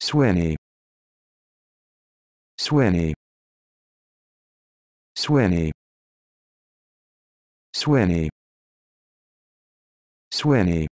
Swinny. Swinny. Swinny. Swinny. Swinny.